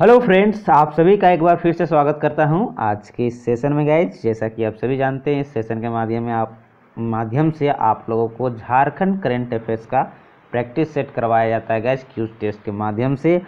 hello friends आप सभी का एक बार फिर से स्वागत करता हूं आज के इस सेशन में गए जैसा कि आप सभी जानते हैं इस सेशन के माध्यम में आप माध्यम से आप लोगों को झारखंड करेंट अफेयर्स का प्रैक्टिस सेट करवाया जाता है गैस क्यूज टेस्ट के माध्यम से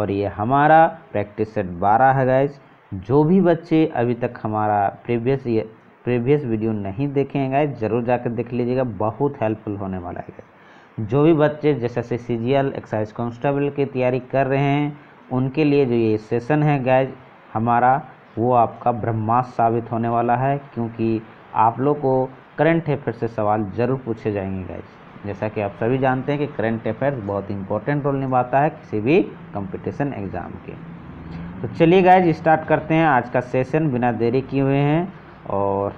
और ये हमारा प्रैक्टिस सेट बारह है गैस जो भी बच्चे अभी तक हमारा प्रीवियस ये प्रीवियस वीडियो नहीं देखे हैं गाइज ज़रूर जाकर देख लीजिएगा बहुत हेल्पफुल होने वाला है गैस जो भी बच्चे जैसे C G L excise constable की तैयारी कर रहे हैं उनके लिए जो ये सेशन है गैज हमारा वो आपका ब्रह्मास्त्र साबित होने वाला है क्योंकि आप लोग को करंट अफेयर से सवाल ज़रूर पूछे जाएंगे गैज जैसा कि आप सभी जानते हैं कि करंट अफेयर्स बहुत इंपॉर्टेंट रोल निभाता है किसी भी कंपटीशन एग्ज़ाम के तो चलिए गैज स्टार्ट करते हैं आज का सेशन बिना देरी किए हुए हैं और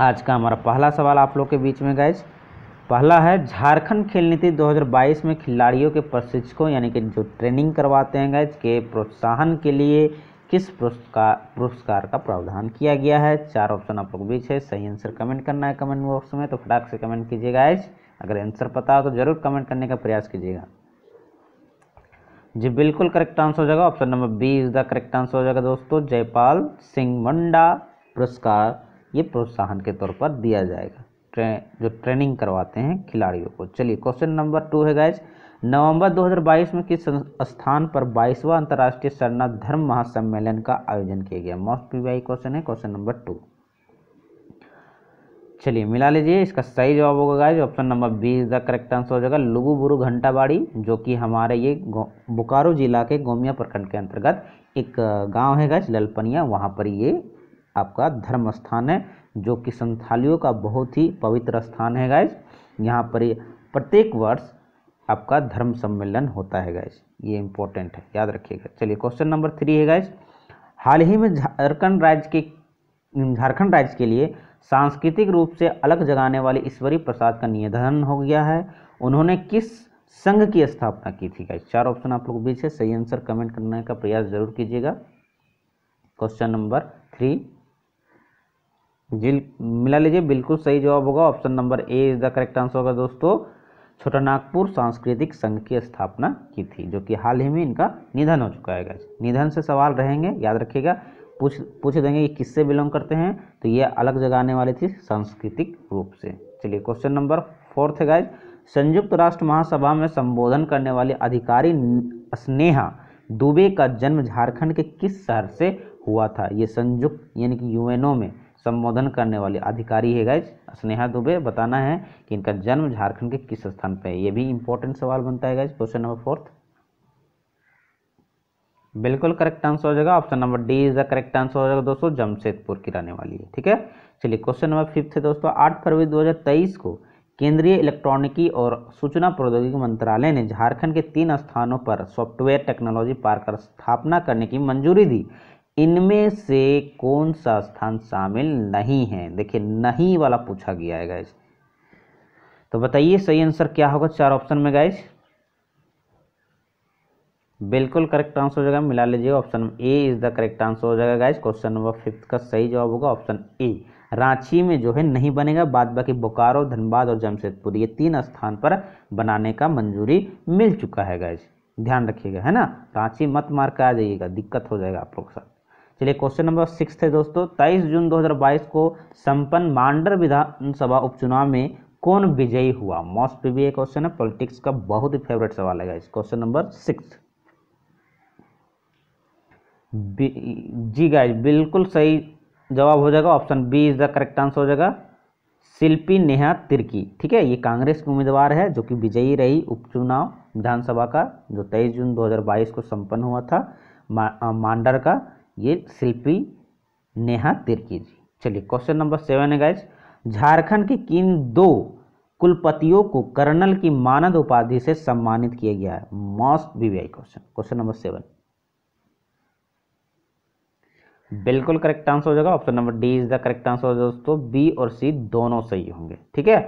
आज का हमारा पहला सवाल आप लोग के बीच में गैज पहला है झारखंड खेल नीति 2022 में खिलाड़ियों के प्रशिक्षकों यानी कि जो ट्रेनिंग करवाते हैं गैज के प्रोत्साहन के लिए किस पुरस्कार पुरस्कार का प्रावधान किया गया है चार ऑप्शन आप लोग बीच है सही आंसर कमेंट करना है कमेंट बॉक्स में तो फटाक से कमेंट कीजिएगा गाइज अगर आंसर पता हो तो जरूर कमेंट करने का प्रयास कीजिएगा जी बिल्कुल करेक्ट आंसर हो जाएगा option number B is the correct answer हो जाएगा दोस्तों जयपाल सिंह मंडा पुरस्कार ये प्रोत्साहन के तौर पर दिया जाएगा जो ट्रेनिंग करवाते हैं खिलाड़ियों को चलिए क्वेश्चन नंबर टू है गाइज नवंबर 2022 में किस स्थान पर 22वां अंतर्राष्ट्रीय सरना धर्म महासम्मेलन का आयोजन किया गया मोस्ट पीवाई क्वेश्चन है क्वेश्चन नंबर टू चलिए मिला लीजिए इसका सही जवाब होगा guys option number B is the correct answer हो जाएगा लुगुबुरु घंटाबाड़ी जो कि हमारे ये बोकारो जिला के गोमिया प्रखंड के अंतर्गत एक गांव है गाइज ललपनिया वहाँ पर ये आपका धर्म स्थान है जो कि संथालियों का बहुत ही पवित्र स्थान है गाइज यहाँ पर प्रत्येक वर्ष आपका धर्म सम्मेलन होता है गाइज ये इंपॉर्टेंट है याद रखिएगा चलिए क्वेश्चन नंबर थ्री है गाइज हाल ही में झारखंड राज्य के झारखंड राज्य के लिए सांस्कृतिक रूप से अलग जगाने वाले ईश्वरी प्रसाद का निधन हो गया है उन्होंने किस संघ की स्थापना की थी गाइज चार ऑप्शन आप लोग बीच है सही आंसर कमेंट करने का प्रयास जरूर कीजिएगा क्वेश्चन नंबर थ्री जिल मिला लीजिए बिल्कुल सही जवाब होगा option number A is the correct answer होगा दोस्तों छोटा नागपुर सांस्कृतिक संघ की स्थापना की थी जो कि हाल ही में इनका निधन हो चुका है निधन से सवाल रहेंगे याद रखिएगा पूछ पूछ देंगे कि किससे बिलोंग करते हैं तो ये अलग जगह आने वाली थी सांस्कृतिक रूप से चलिए क्वेश्चन नंबर फोर्थ है गाइज संयुक्त राष्ट्र महासभा में संबोधन करने वाले अधिकारी स्नेहा दुबे का जन्म झारखंड के किस शहर से हुआ था ये संयुक्त यानी कि यूएनओ में संबोधन करने वाले अधिकारी है गैज स्नेहा दुबे बताना है कि इनका जन्म झारखंड के किस स्थान पर है ये भी इंपॉर्टेंट सवाल बनता है गैज क्वेश्चन नंबर फोर्थ बिल्कुल करेक्ट आंसर हो जाएगा option number D is the correct answer हो जाएगा दोस्तों जमशेदपुर की रहने वाली है ठीक है चलिए क्वेश्चन नंबर फिफ्थ है दोस्तों आठ फरवरी दो को केंद्रीय इलेक्ट्रॉनिकी और सूचना प्रौद्योगिकी मंत्रालय ने झारखंड के तीन स्थानों पर सॉफ्टवेयर टेक्नोलॉजी पार्क स्थापना करने की मंजूरी दी इनमें से कौन सा स्थान शामिल नहीं है देखिए नहीं वाला पूछा गया है गाइज तो बताइए सही आंसर क्या होगा चार ऑप्शन में गाइज बिल्कुल करेक्ट आंसर हो जाएगा मिला लीजिएगा option A is the correct answer हो जाएगा गाइज क्वेश्चन नंबर फिफ्थ का सही जवाब होगा ऑप्शन ए रांची में जो है नहीं बनेगा बाद बाकी बोकारो धनबाद और जमशेदपुर ये तीन स्थान पर बनाने का मंजूरी मिल चुका है गाइज ध्यान रखिएगा है ना रांची मत मार के आ जाइएगा दिक्कत हो जाएगा आप लोग के साथ चलिए क्वेश्चन नंबर सिक्स है दोस्तों तेईस जून 2022 को संपन्न मांडर विधानसभा उपचुनाव में कौन विजयी हुआ मोस्ट प्रीवियस क्वेश्चन है पॉलिटिक्स का बहुत ही फेवरेट सवाल है इस क्वेश्चन नंबर सिक्स जी गाइज बिल्कुल सही जवाब हो जाएगा option B is the correct answer हो जाएगा शिल्पी नेहा तिर्की ठीक है ये कांग्रेस की उम्मीदवार है जो कि विजयी रही उपचुनाव विधानसभा का जो 23 जून 2022 को संपन्न हुआ था मा, आ, मांडर का ये शिल्पी नेहा तिर्की जी चलिए क्वेश्चन नंबर सेवन है गाइज झारखंड के किन दो कुलपतियों को कर्नल की मानद उपाधि से सम्मानित किया गया है most BVI question question number seven बिल्कुल करेक्ट आंसर हो जाएगा option number D is the correct answer हो जाएगा दोस्तों बी और सी दोनों सही होंगे ठीक है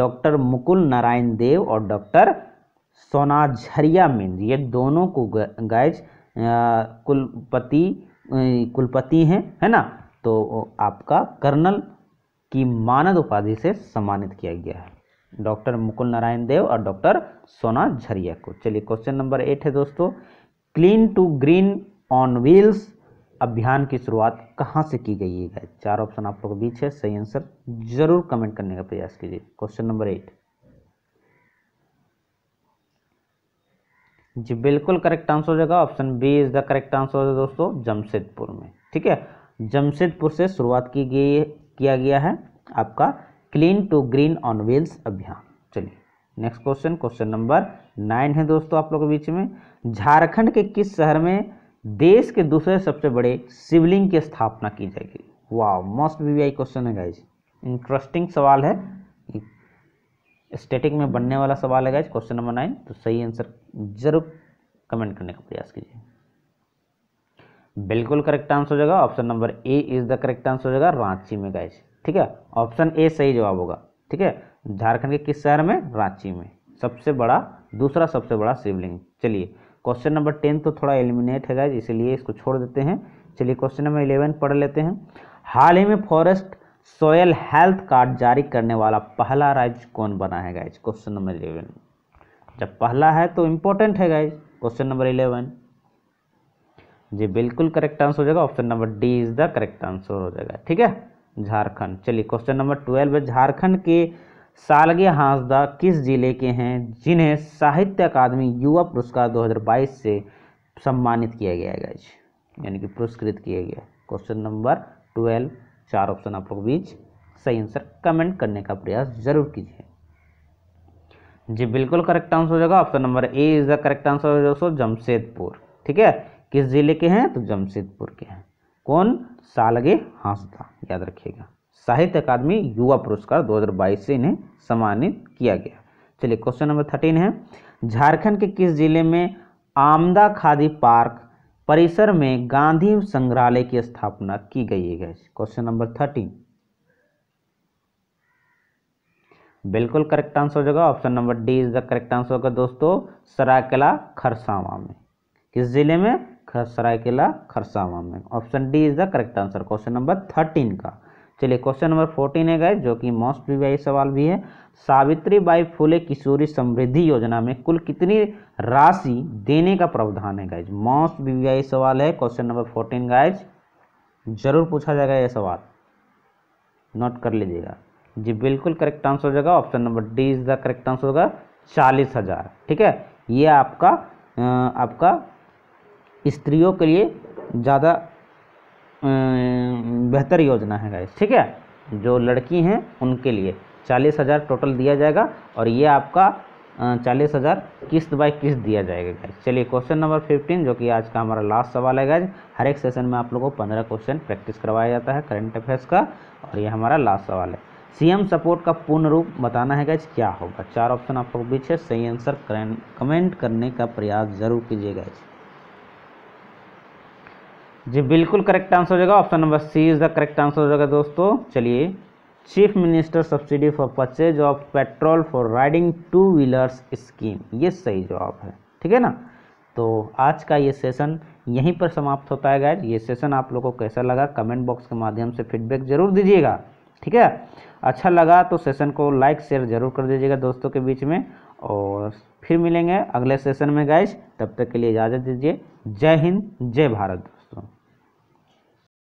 डॉक्टर मुकुल नारायण देव और डॉक्टर सोनाझरिया मिंद ये दोनों को गाइज कुलपति अं, कुलपति हैं है ना तो आपका कर्नल की मानद उपाधि से सम्मानित किया गया है डॉक्टर मुकुल नारायण देव और डॉक्टर सोना झरिया को चलिए क्वेश्चन नंबर एट है दोस्तों clean to green on wheels अभियान की शुरुआत कहाँ से की गई है चार ऑप्शन आप लोगों के बीच है सही आंसर जरूर कमेंट करने का प्रयास कीजिए क्वेश्चन नंबर एट जी बिल्कुल करेक्ट आंसर हो जाएगा option B is the correct answer हो जाएगा दोस्तों जमशेदपुर में ठीक है जमशेदपुर से शुरुआत की गई किया गया है आपका clean to green on wheels अभियान चलिए next question question number nine है दोस्तों आप लोगों के बीच में झारखंड के किस शहर में देश के दूसरे सबसे बड़े शिवलिंग की स्थापना की जाएगी वाह मोस्ट वी क्वेश्चन है गाइज इंटरेस्टिंग सवाल है स्टैटिक में बनने वाला सवाल है क्वेश्चन नंबर नाइन तो सही आंसर जरूर कमेंट करने का प्रयास कीजिए बिल्कुल करेक्ट आंसर हो जाएगा option number A is the correct answer हो जाएगा रांची में गाइज ठीक है ऑप्शन ए सही जवाब होगा ठीक है झारखंड के किस शहर में रांची में सबसे बड़ा दूसरा सबसे बड़ा शिवलिंग चलिए क्वेश्चन नंबर टेन तो थोड़ा एलिमिनेट है गैज इसीलिए इसको छोड़ देते हैं चलिए क्वेश्चन नंबर इलेवन पढ़ लेते हैं हाल ही में फॉरेस्ट सोयल हेल्थ कार्ड जारी करने वाला पहला राज्य कौन बना है गाइज क्वेश्चन नंबर इलेवन जब पहला है तो इम्पोर्टेंट है गाइज क्वेश्चन नंबर इलेवन जी बिल्कुल करेक्ट आंसर हो जाएगा option number D is the correct answer हो जाएगा ठीक है झारखंड चलिए क्वेश्चन नंबर ट्वेल्व है झारखंड के सालगे हांसदा किस जिले के हैं जिन्हें साहित्य अकादमी युवा पुरस्कार 2022 से सम्मानित किया गया है गाइज यानी कि पुरस्कृत किया गया क्वेश्चन नंबर ट्वेल्व चार ऑप्शन आप लोग बीच सही आंसर कमेंट करने का प्रयास जरूर कीजिए जी बिल्कुल करेक्ट आंसर हो जाएगा option number A is the correct answer दोस्तों जमशेदपुर ठीक है किस जिले के हैं तो जमशेदपुर के हैं कौन सालगे हांसदा याद रखिएगा साहित्य अकादमी युवा पुरस्कार 2022 से इन्हें सम्मानित किया गया चलिए क्वेश्चन नंबर थर्टीन है झारखंड के किस जिले में आमदा खादी पार्क परिसर में गांधी संग्रहालय की स्थापना की गई है गैस क्वेश्चन नंबर थर्टीन बिल्कुल करेक्ट आंसर हो जाएगा option number D is the correct answer होगा दोस्तों सरायकेला खरसावा में किस जिले में सरायकेला खरसावा में option D is the correct answer question number thirteen का चलिए क्वेश्चन नंबर फोर्टीन है गए जो कि मोस्ट प्रीवियस सवाल भी है सावित्री बाई फुले किशोरी समृद्धि योजना में कुल कितनी राशि देने का प्रावधान है गाइज मोस्ट बीवीआई सवाल है क्वेश्चन नंबर फोर्टीन गाइज जरूर पूछा जाएगा यह सवाल नोट कर लीजिएगा जी बिल्कुल करेक्ट आंसर हो जाएगा option number D is the correct answer होगा चालीस हजार ठीक है ये आपका आपका स्त्रियों के लिए ज़्यादा बेहतर योजना है गाइस ठीक है जो लड़की हैं उनके लिए चालीस हज़ार टोटल दिया जाएगा और ये आपका चालीस हज़ार किस्त बाय किस्त दिया जाएगा गाइज चलिए क्वेश्चन नंबर फिफ्टीन जो कि आज का हमारा लास्ट सवाल है गाइज हर एक सेशन में आप लोगों को पंद्रह क्वेश्चन प्रैक्टिस करवाया जाता है करंट अफेयर्स का और ये हमारा लास्ट सवाल है सीएम सपोर्ट का पूर्ण रूप बताना है गाइज क्या होगा चार ऑप्शन आप लोग बीच है सही आंसर कमेंट करने का प्रयास जरूर कीजिए गाइज जी बिल्कुल करेक्ट आंसर हो जाएगा option number C is the correct answer हो जाएगा दोस्तों चलिए chief minister subsidy for purchase of petrol for riding two wheelers scheme ये सही जवाब है ठीक है ना तो आज का ये सेशन यहीं पर समाप्त होता है गाइड ये सेशन आप लोगों को कैसा लगा कमेंट बॉक्स के माध्यम से फीडबैक जरूर दीजिएगा ठीक है अच्छा लगा तो सेशन को लाइक शेयर जरूर कर दीजिएगा दोस्तों के बीच में और फिर मिलेंगे अगले सेशन में गाइज तब तक के लिए इजाज़त दीजिए जय हिंद जय भारत